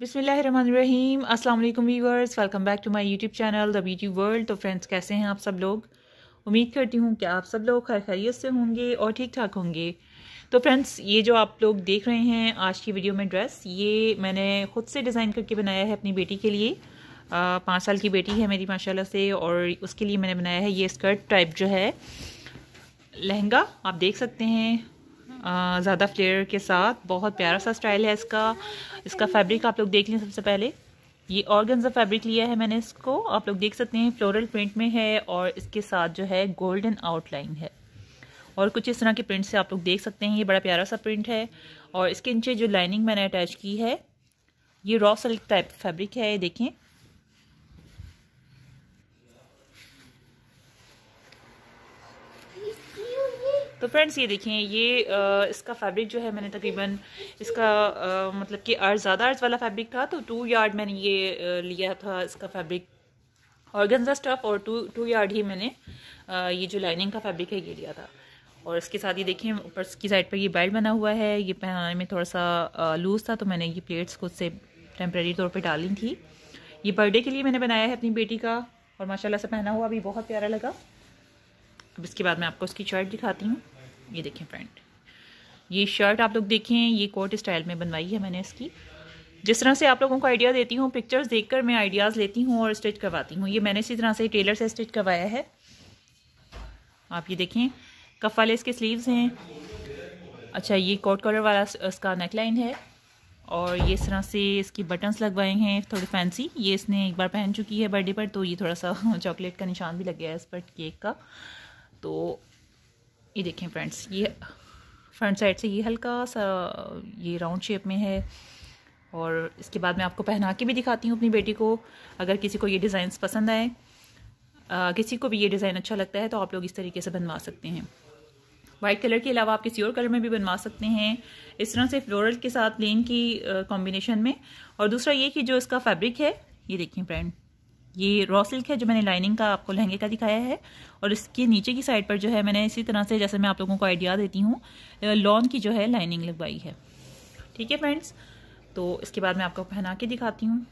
बिसमीम अल्लाम viewers welcome back to my YouTube channel the beauty world तो friends कैसे हैं आप सब लोग उम्मीद करती हूँ कि आप सब लोग खैर खैरियत से होंगे और ठीक ठाक होंगे तो फ्रेंड्स ये जो आप लोग देख रहे हैं आज की वीडियो में ड्रेस ये मैंने ख़ुद से डिज़ाइन करके बनाया है अपनी बेटी के लिए पाँच साल की बेटी है मेरी माशा से और उसके लिए मैंने बनाया है ये स्कर्ट टाइप जो है लहंगा आप देख सकते हैं ज़्यादा फ्लेयर के साथ बहुत प्यारा सा स्टाइल है इसका इसका फैब्रिक आप लोग देख लें सबसे पहले ये ऑर्गेन्जा फैब्रिक लिया है मैंने इसको आप लोग देख सकते हैं फ्लोरल प्रिंट में है और इसके साथ जो है गोल्डन आउटलाइन है और कुछ इस तरह के प्रिंट से आप लोग देख सकते हैं ये बड़ा प्यारा सा प्रिंट है और इसके नीचे जो लाइनिंग मैंने अटैच की है ये रॉ सिल्क टाइप फैब्रिक है देखें तो फ्रेंड्स ये देखें ये आ, इसका फैब्रिक जो है मैंने तकरीबन इसका आ, मतलब कि अर्ज ज़्यादा अर्ज वाला फैब्रिक था तो टू यार्ड मैंने ये लिया था इसका फैब्रिक ऑर्गेन्जा स्टफ़ और टू टू यार्ड ही मैंने आ, ये जो लाइनिंग का फैब्रिक है ये लिया था और इसके साथ ये देखें ऊपर की साइड पर ये बेल्ट बना हुआ है ये पहनाने में थोड़ा सा लूज़ था तो मैंने ये प्लेट्स खुद से टेम्प्रेरी तौर पर डाली थी ये बर्थडे के लिए मैंने बनाया है अपनी बेटी का और माशाल्लाह से पहना हुआ अभी बहुत प्यारा लगा अब इसके बाद मैं आपको उसकी शर्ट दिखाती हूँ ये देखें फ्रेंड ये शर्ट आप लोग देखें ये कोट स्टाइल में बनवाई है मैंने इसकी जिस तरह से आप लोगों को आइडिया देती हूँ पिक्चर्स देखकर मैं आइडियाज़ लेती हूँ और स्टिच करवाती हूँ ये मैंने इसी तरह से टेलर से स्टिच करवाया है आप ये देखें कफ वाले इसके स्लीव्स हैं अच्छा ये कोट कलर वाला इसका नेकलाइन है और ये इस तरह से इसकी बटन्स लगवाए हैं थोड़े फैंसी ये इसने एक बार पहन चुकी है बर्थडे पर तो ये थोड़ा सा चॉकलेट का निशान भी लग गया है इस पर केक का तो ये देखें फ्रेंड्स ये फ्रंट साइड से ये हल्का सा ये राउंड शेप में है और इसके बाद मैं आपको पहना के भी दिखाती हूँ अपनी बेटी को अगर किसी को ये डिजाइन पसंद आए किसी को भी ये डिज़ाइन अच्छा लगता है तो आप लोग इस तरीके से बनवा सकते हैं वाइट कलर के अलावा आप किसी और कलर में भी बनवा सकते हैं इस तरह से फ्लोरल के साथ लेन की कॉम्बिनेशन में और दूसरा ये कि जो इसका फैब्रिक है ये देखिए फ्रेंड ये रॉ सिल्क है जो मैंने लाइनिंग का आपको लहंगे का दिखाया है और इसके नीचे की साइड पर जो है मैंने इसी तरह से जैसे मैं आप लोगों को आइडिया देती हूँ लॉन की जो है लाइनिंग लगवाई है ठीक है फ्रेंड्स तो इसके बाद मैं आपको पहना के दिखाती हूँ